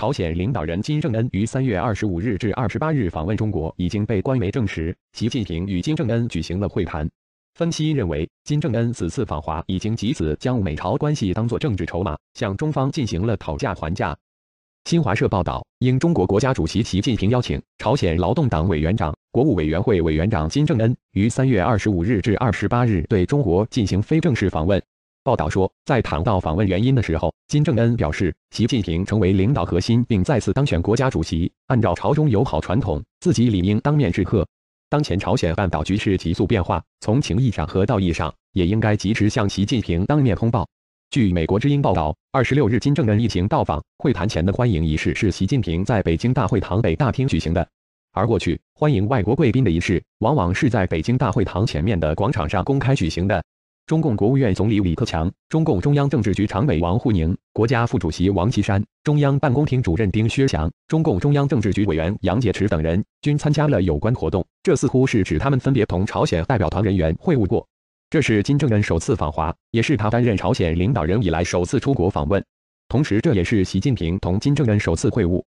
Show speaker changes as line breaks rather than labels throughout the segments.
朝鲜领导人金正恩于三月二十五日至二十八日访问中国，已经被官媒证实。习近平与金正恩举行了会谈。分析认为，金正恩此次访华已经及此将美朝关系当作政治筹码，向中方进行了讨价还价。新华社报道，应中国国家主席习近平邀请，朝鲜劳动党委员长、国务委员会委员长金正恩于三月二十五日至二十八日对中国进行非正式访问。报道说，在谈到访问原因的时候，金正恩表示，习近平成为领导核心并再次当选国家主席，按照朝中友好传统，自己理应当面致贺。当前朝鲜半岛局势急速变化，从情义上和道义上，也应该及时向习近平当面通报。据美国之音报道，二十六日金正恩一行到访会谈前的欢迎仪式是习近平在北京大会堂北大厅举行的，而过去欢迎外国贵宾的仪式往往是在北京大会堂前面的广场上公开举行的。中共国务院总理李克强、中共中央政治局常委王沪宁、国家副主席王岐山、中央办公厅主任丁薛祥、中共中央政治局委员杨洁篪等人均参加了有关活动。这似乎是指他们分别同朝鲜代表团人员会晤过。这是金正恩首次访华，也是他担任朝鲜领导人以来首次出国访问。同时，这也是习近平同金正恩首次会晤。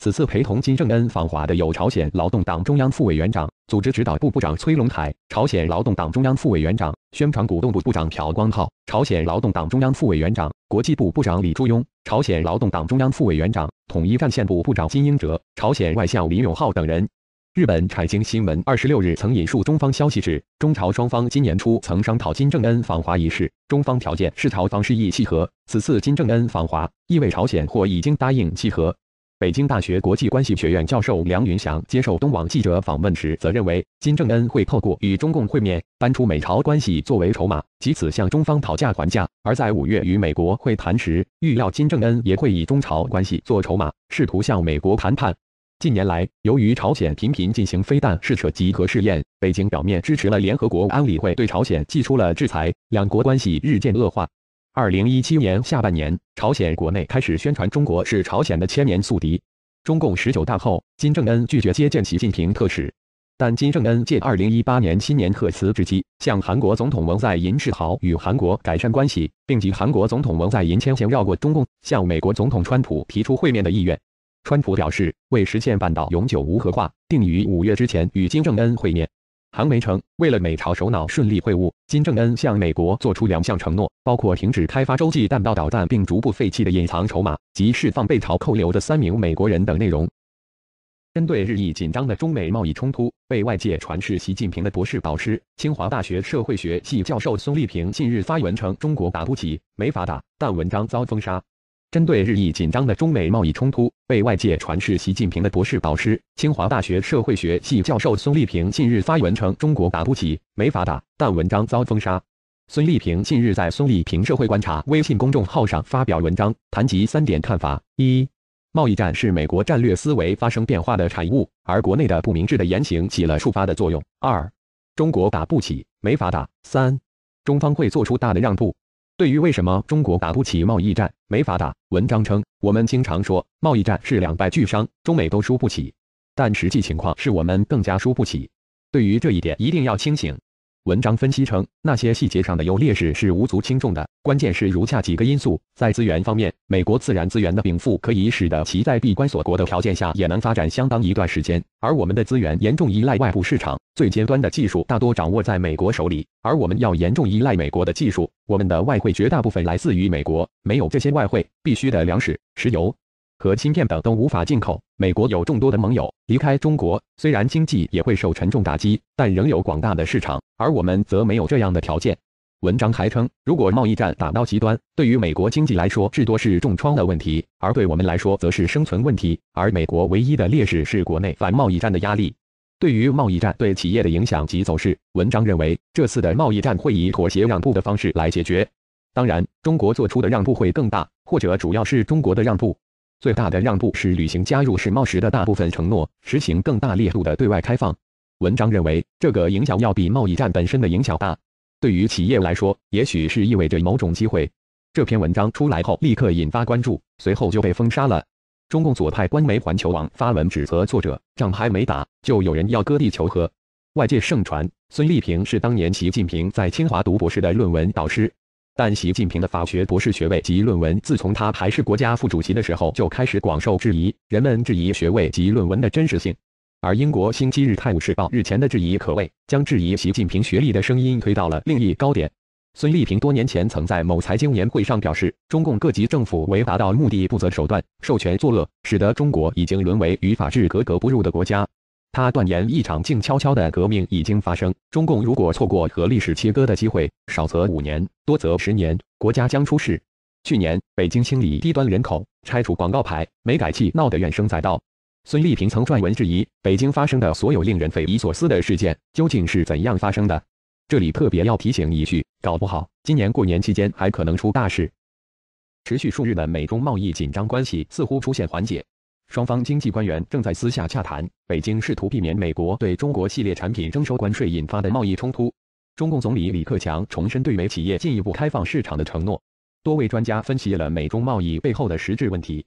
此次陪同金正恩访华的有朝鲜劳动党中央副委员长、组织指导部部长崔龙海，朝鲜劳动党中央副委员长、宣传鼓动部部长朴光浩，朝鲜劳动党中央副委员长、国际部部长李柱庸，朝鲜劳动党中央副委员长、统一战线部部长金英哲，朝鲜外相李永浩等人。日本产经新闻二十六日曾引述中方消息，指中朝双方今年初曾商讨金正恩访华一事，中方条件是朝方示意契合，此次金正恩访华意味朝鲜或已经答应契合。北京大学国际关系学院教授梁云祥接受东网记者访问时则认为，金正恩会透过与中共会面，搬出美朝关系作为筹码，藉此向中方讨价还价；而在五月与美国会谈时，预料金正恩也会以中朝关系做筹码，试图向美国谈判。近年来，由于朝鲜频频进行飞弹试射及核试验，北京表面支持了联合国安理会对朝鲜寄出了制裁，两国关系日渐恶化。二零一七年下半年，朝鲜国内开始宣传中国是朝鲜的千年宿敌。中共十九大后，金正恩拒绝接见习近平特使，但金正恩借二零一八年新年贺词之机，向韩国总统文在寅示好，与韩国改善关系，并及韩国总统文在寅先线绕过中共，向美国总统川普提出会面的意愿。川普表示，为实现半岛永久无核化，定于五月之前与金正恩会面。唐梅称，为了美朝首脑顺利会晤，金正恩向美国做出两项承诺，包括停止开发洲际弹道导弹并逐步废弃的隐藏筹码，及释放被朝扣留的三名美国人等内容。针对日益紧张的中美贸易冲突，被外界传是习近平的博士导师、清华大学社会学系教授孙立平近日发文称：“中国打不起，没法打。”但文章遭封杀。针对日益紧张的中美贸易冲突，被外界传是习近平的博士导师、清华大学社会学系教授孙立平近日发文称：“中国打不起，没法打。”但文章遭封杀。孙立平近日在孙立平社会观察微信公众号上发表文章，谈及三点看法：一、贸易战是美国战略思维发生变化的产物，而国内的不明智的言行起了触发的作用；二、中国打不起，没法打；三、中方会做出大的让步。对于为什么中国打不起贸易战、没法打，文章称，我们经常说贸易战是两败俱伤，中美都输不起，但实际情况是我们更加输不起。对于这一点，一定要清醒。文章分析称，那些细节上的优劣势是无足轻重的，关键是如下几个因素：在资源方面，美国自然资源的禀赋可以使得其在闭关锁国的条件下也能发展相当一段时间；而我们的资源严重依赖外部市场，最尖端的技术大多掌握在美国手里，而我们要严重依赖美国的技术。我们的外汇绝大部分来自于美国，没有这些外汇，必须的粮食、石油。和芯片等都无法进口，美国有众多的盟友离开中国，虽然经济也会受沉重打击，但仍有广大的市场，而我们则没有这样的条件。文章还称，如果贸易战打到极端，对于美国经济来说至多是重创的问题，而对我们来说则是生存问题。而美国唯一的劣势是国内反贸易战的压力。对于贸易战对企业的影响及走势，文章认为这次的贸易战会以妥协让步的方式来解决，当然，中国做出的让步会更大，或者主要是中国的让步。最大的让步是履行加入世贸时的大部分承诺，实行更大力度的对外开放。文章认为，这个影响要比贸易战本身的影响大。对于企业来说，也许是意味着某种机会。这篇文章出来后立刻引发关注，随后就被封杀了。中共左派官媒环球网发文指责作者，仗还没打，就有人要割地求和。外界盛传，孙立平是当年习近平在清华读博士的论文导师。但习近平的法学博士学位及论文，自从他还是国家副主席的时候就开始广受质疑，人们质疑学位及论文的真实性。而英国《星期日泰晤士报》日前的质疑，可谓将质疑习近平学历的声音推到了另一高点。孙立平多年前曾在某财经年会上表示，中共各级政府为达到目的不择手段、授权作恶，使得中国已经沦为与法治格格不入的国家。他断言，一场静悄悄的革命已经发生。中共如果错过和历史切割的机会，少则五年，多则十年，国家将出事。去年，北京清理低端人口，拆除广告牌，煤改气闹得怨声载道。孙立平曾撰文质疑，北京发生的所有令人匪夷所思的事件，究竟是怎样发生的？这里特别要提醒一句，搞不好今年过年期间还可能出大事。持续数日的美中贸易紧张关系似乎出现缓解。双方经济官员正在私下洽谈，北京试图避免美国对中国系列产品征收关税引发的贸易冲突。中共总理李克强重申对美企业进一步开放市场的承诺。多位专家分析了美中贸易背后的实质问题。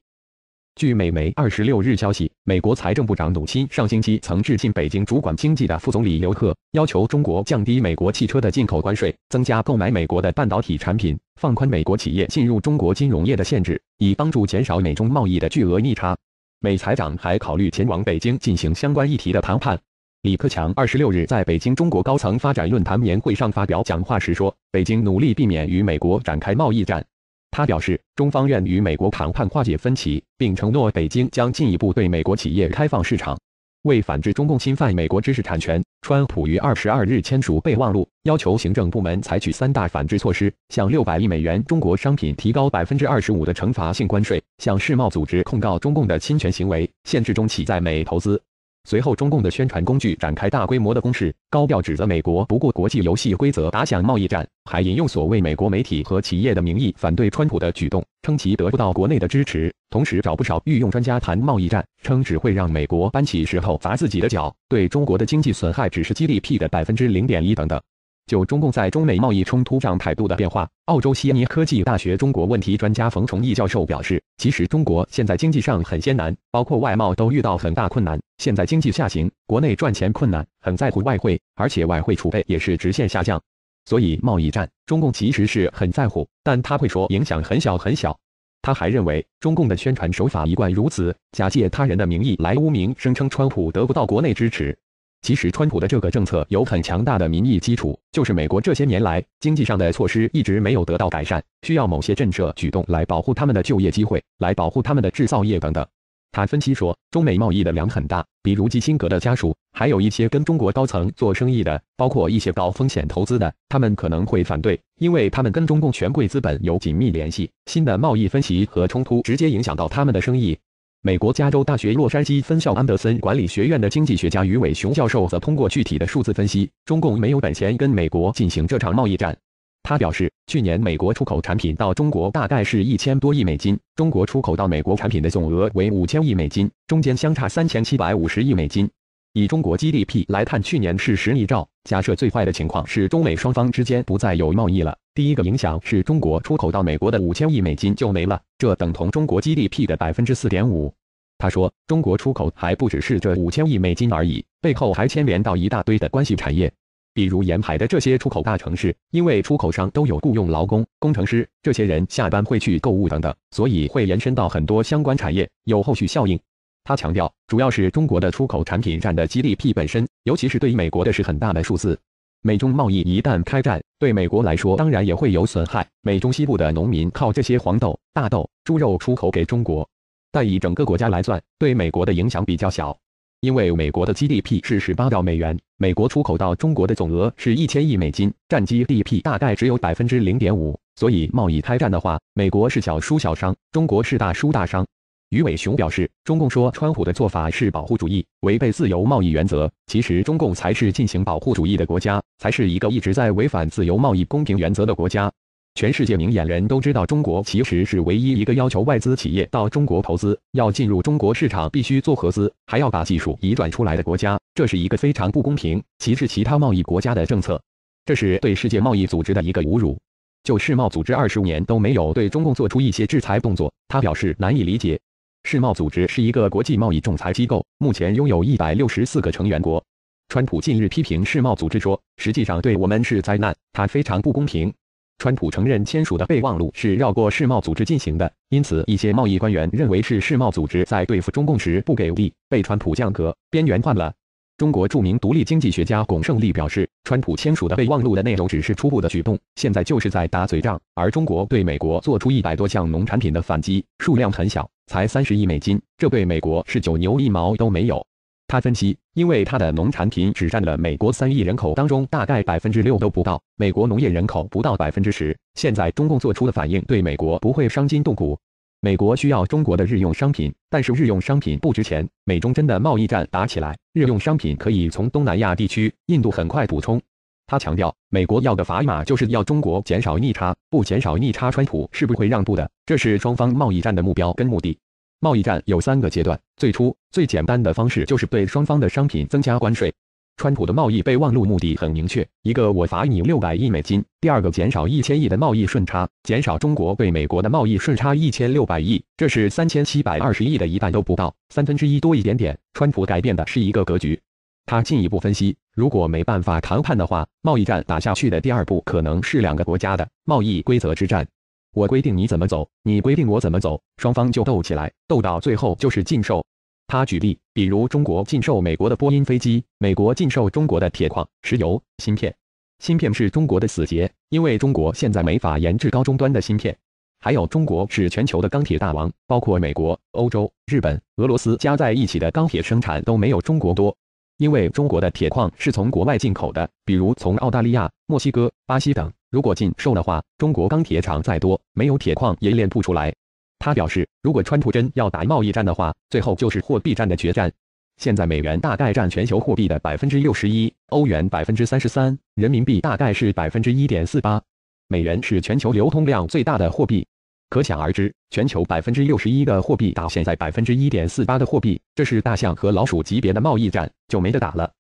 据美媒二十六日消息，美国财政部长努钦上星期曾致信北京主管经济的副总理刘鹤，要求中国降低美国汽车的进口关税，增加购买美国的半导体产品，放宽美国企业进入中国金融业的限制，以帮助减少美中贸易的巨额逆差。美财长还考虑前往北京进行相关议题的谈判。李克强二十六日在北京中国高层发展论坛年会上发表讲话时说，北京努力避免与美国展开贸易战。他表示，中方愿与美国谈判化解分歧，并承诺北京将进一步对美国企业开放市场，为反制中共侵犯美国知识产权。川普于二十二日签署备忘录，要求行政部门采取三大反制措施：向六百亿美元中国商品提高百分之二十五的惩罚性关税；向世贸组织控告中共的侵权行为；限制中企在美投资。随后，中共的宣传工具展开大规模的攻势，高调指责美国不顾国际游戏规则打响贸易战，还引用所谓美国媒体和企业的名义反对川普的举动，称其得不到国内的支持。同时，找不少御用专家谈贸易战，称只会让美国搬起石头砸自己的脚，对中国的经济损害只是 GDP 的百分之零点一等等。就中共在中美贸易冲突上态度的变化，澳洲悉尼科技大学中国问题专家冯崇义教授表示：“其实中国现在经济上很艰难，包括外贸都遇到很大困难。现在经济下行，国内赚钱困难，很在乎外汇，而且外汇储备也是直线下降。所以贸易战，中共其实是很在乎，但他会说影响很小很小。”他还认为，中共的宣传手法一贯如此，假借他人的名义来污名，声称川普得不到国内支持。其实，川普的这个政策有很强大的民意基础，就是美国这些年来经济上的措施一直没有得到改善，需要某些震慑举动来保护他们的就业机会，来保护他们的制造业等等。他分析说，中美贸易的量很大，比如基辛格的家属，还有一些跟中国高层做生意的，包括一些高风险投资的，他们可能会反对，因为他们跟中共权贵资本有紧密联系，新的贸易分歧和冲突直接影响到他们的生意。美国加州大学洛杉矶分校安德森管理学院的经济学家于伟雄教授则通过具体的数字分析，中共没有本钱跟美国进行这场贸易战。他表示，去年美国出口产品到中国大概是一千多亿美金，中国出口到美国产品的总额为五千亿美金，中间相差三千七百五十亿美金。以中国 GDP 来看，去年是十亿兆。假设最坏的情况是中美双方之间不再有贸易了。第一个影响是中国出口到美国的五千亿美金就没了，这等同中国 GDP 的百分之四点五。他说，中国出口还不只是这五千亿美金而已，背后还牵连到一大堆的关系产业，比如沿海的这些出口大城市，因为出口商都有雇佣劳工、工程师，这些人下班会去购物等等，所以会延伸到很多相关产业，有后续效应。他强调，主要是中国的出口产品占的 GDP 本身，尤其是对于美国的是很大的数字。美中贸易一旦开战，对美国来说当然也会有损害。美中西部的农民靠这些黄豆、大豆、猪肉出口给中国，但以整个国家来算，对美国的影响比较小，因为美国的 GDP 是十八兆美元，美国出口到中国的总额是一千亿美金，占 GDP 大概只有百分之零点五。所以贸易开战的话，美国是小输小伤，中国是大输大伤。余伟雄表示，中共说川普的做法是保护主义，违背自由贸易原则。其实，中共才是进行保护主义的国家，才是一个一直在违反自由贸易公平原则的国家。全世界明眼人都知道，中国其实是唯一一个要求外资企业到中国投资，要进入中国市场必须做合资，还要把技术移转出来的国家。这是一个非常不公平、歧视其他贸易国家的政策，这是对世界贸易组织的一个侮辱。就世贸组织二十五年都没有对中共做出一些制裁动作，他表示难以理解。世贸组织是一个国际贸易仲裁机构，目前拥有一百六十四个成员国。川普近日批评世贸组织说：“实际上对我们是灾难，它非常不公平。”川普承认签署的备忘录是绕过世贸组织进行的，因此一些贸易官员认为是世贸组织在对付中共时不给力，被川普降格边缘化了。中国著名独立经济学家巩胜利表示，川普签署的备忘录的内容只是初步的举动，现在就是在打嘴仗，而中国对美国做出一百多项农产品的反击，数量很小。才三十亿美金，这对美国是九牛一毛都没有。他分析，因为他的农产品只占了美国三亿人口当中大概百分之六都不到，美国农业人口不到百分之十。现在中共做出的反应对美国不会伤筋动骨。美国需要中国的日用商品，但是日用商品不值钱。美中真的贸易战打起来，日用商品可以从东南亚地区、印度很快补充。他强调，美国要的砝码就是要中国减少逆差，不减少逆差，川普是不会让步的。这是双方贸易战的目标跟目的。贸易战有三个阶段，最初最简单的方式就是对双方的商品增加关税。川普的贸易备忘录目的很明确，一个我罚你六百亿美金，第二个减少一千亿的贸易顺差，减少中国对美国的贸易顺差一千六百亿，这是三千七百二十亿的一半都不到，三分之一多一点点。川普改变的是一个格局。他进一步分析，如果没办法谈判的话，贸易战打下去的第二步可能是两个国家的贸易规则之战。我规定你怎么走，你规定我怎么走，双方就斗起来，斗到最后就是禁售。他举例，比如中国禁售美国的波音飞机，美国禁售中国的铁矿、石油、芯片。芯片是中国的死结，因为中国现在没法研制高中端的芯片。还有中国是全球的钢铁大王，包括美国、欧洲、日本、俄罗斯加在一起的钢铁生产都没有中国多。因为中国的铁矿是从国外进口的，比如从澳大利亚、墨西哥、巴西等。如果禁售的话，中国钢铁厂再多，没有铁矿也炼不出来。他表示，如果川普真要打贸易战的话，最后就是货币战的决战。现在美元大概占全球货币的百分之六十一，欧元百分之三十三，人民币大概是百分之一点四八。美元是全球流通量最大的货币。可想而知，全球百分之六十一的货币打现在百分之一点四八的货币，这是大象和老鼠级别的贸易战就没得打了。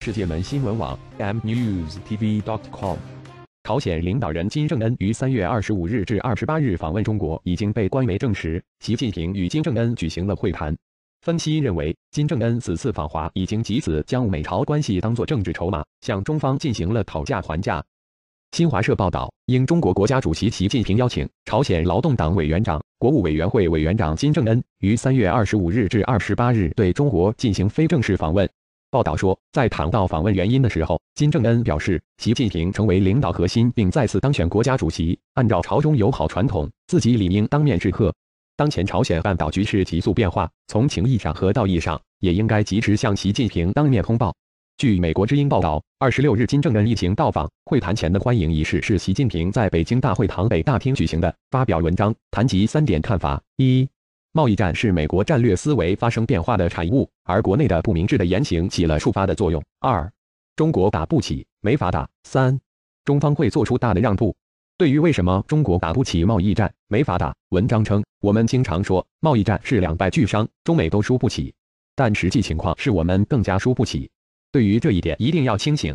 世界门新闻网 mnews tv dot com。朝鲜领导人金正恩于三月二十五日至二十八日访问中国，已经被官媒证实，习近平与金正恩举行了会谈。分析认为，金正恩此次访华已经及此将美朝关系当作政治筹码，向中方进行了讨价还价。新华社报道，应中国国家主席习近平邀请，朝鲜劳动党委员长、国务委员会委员长金正恩于三月二十五日至二十八日对中国进行非正式访问。报道说，在谈到访问原因的时候，金正恩表示，习近平成为领导核心并再次当选国家主席，按照朝中友好传统，自己理应当面致贺。当前朝鲜半岛局势急速变化，从情义上和道义上，也应该及时向习近平当面通报。据美国之音报道，二十六日金正恩一行到访，会谈前的欢迎仪式是习近平在北京大会堂北大厅举行的。发表文章，谈及三点看法：一、贸易战是美国战略思维发生变化的产物，而国内的不明智的言行起了触发的作用；二、中国打不起，没法打；三、中方会做出大的让步。对于为什么中国打不起贸易战、没法打，文章称：“我们经常说贸易战是两败俱伤，中美都输不起，但实际情况是我们更加输不起。”对于这一点，一定要清醒。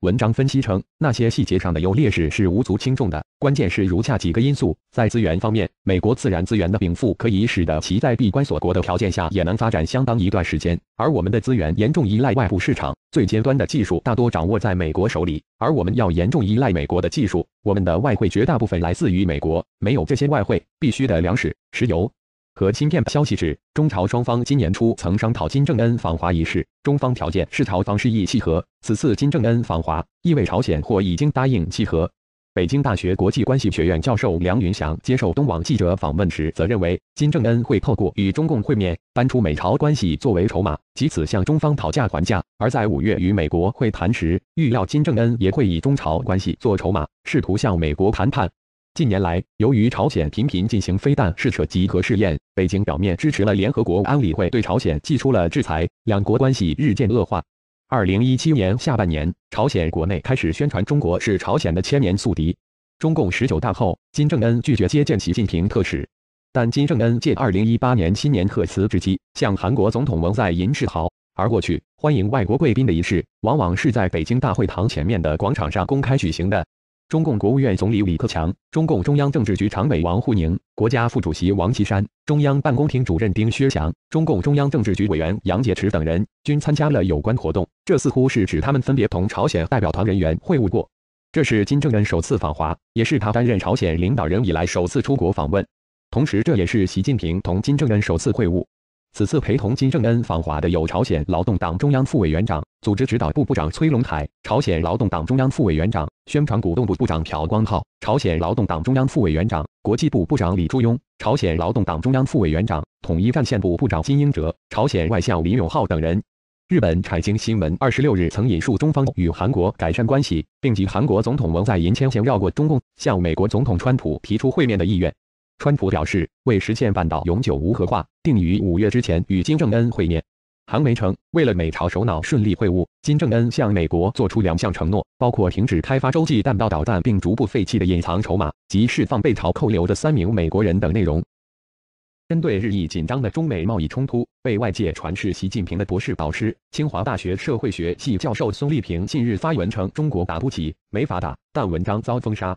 文章分析称，那些细节上的优劣势是无足轻重的，关键是如下几个因素：在资源方面，美国自然资源的禀赋可以使得其在闭关锁国的条件下也能发展相当一段时间；而我们的资源严重依赖外部市场，最尖端的技术大多掌握在美国手里，而我们要严重依赖美国的技术。我们的外汇绝大部分来自于美国，没有这些外汇，必须的粮食、石油。和芯片消息指，中朝双方今年初曾商讨金正恩访华一事，中方条件是朝方示意契合。此次金正恩访华，意味朝鲜或已经答应契合。北京大学国际关系学院教授梁云祥接受东网记者访问时则认为，金正恩会透过与中共会面，搬出美朝关系作为筹码，藉此向中方讨价还价。而在五月与美国会谈时，预料金正恩也会以中朝关系做筹码，试图向美国谈判。近年来，由于朝鲜频频进行飞弹试射及核试验，北京表面支持了联合国安理会对朝鲜寄出了制裁，两国关系日渐恶化。二零一七年下半年，朝鲜国内开始宣传中国是朝鲜的千年宿敌。中共十九大后，金正恩拒绝接见习近平特使，但金正恩借二零一八年新年贺词之机，向韩国总统文在寅示好。而过去欢迎外国贵宾的仪式，往往是在北京大会堂前面的广场上公开举行的。中共国务院总理李克强、中共中央政治局常委王沪宁、国家副主席王岐山、中央办公厅主任丁薛祥、中共中央政治局委员杨洁篪等人均参加了有关活动。这似乎是指他们分别同朝鲜代表团人员会晤过。这是金正恩首次访华，也是他担任朝鲜领导人以来首次出国访问。同时，这也是习近平同金正恩首次会晤。此次陪同金正恩访华的有朝鲜劳动党中央副委员长、组织指导部部长崔龙海，朝鲜劳动党中央副委员长、宣传鼓动部部长朴光浩，朝鲜劳动党中央副委员长、国际部部长李柱庸，朝鲜劳动党中央副委员长、统一战线部部长金英哲，朝鲜外相李永浩等人。日本产经新闻二十六日曾引述中方与韩国改善关系，并及韩国总统文在寅前天绕过中共，向美国总统川普提出会面的意愿。川普表示，为实现半岛永久无核化，定于五月之前与金正恩会面。韩媒称，为了美朝首脑顺利会晤，金正恩向美国做出两项承诺，包括停止开发洲际弹道导弹并逐步废弃的隐藏筹码及释放被朝扣留的三名美国人等内容。针对日益紧张的中美贸易冲突，被外界传是习近平的博士导师、清华大学社会学系教授孙立平近日发文称：“中国打不起，没法打。”但文章遭封杀。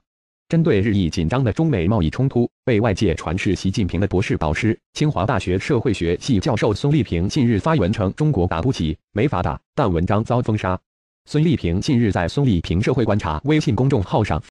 针对日益紧张的中美贸易冲突，被外界传是习近平的博士导师、清华大学社会学系教授孙立平近日发文称：“中国打不起，没法打。”但文章遭封杀。孙立平近日在“孙立平社会观察”微信公众号上。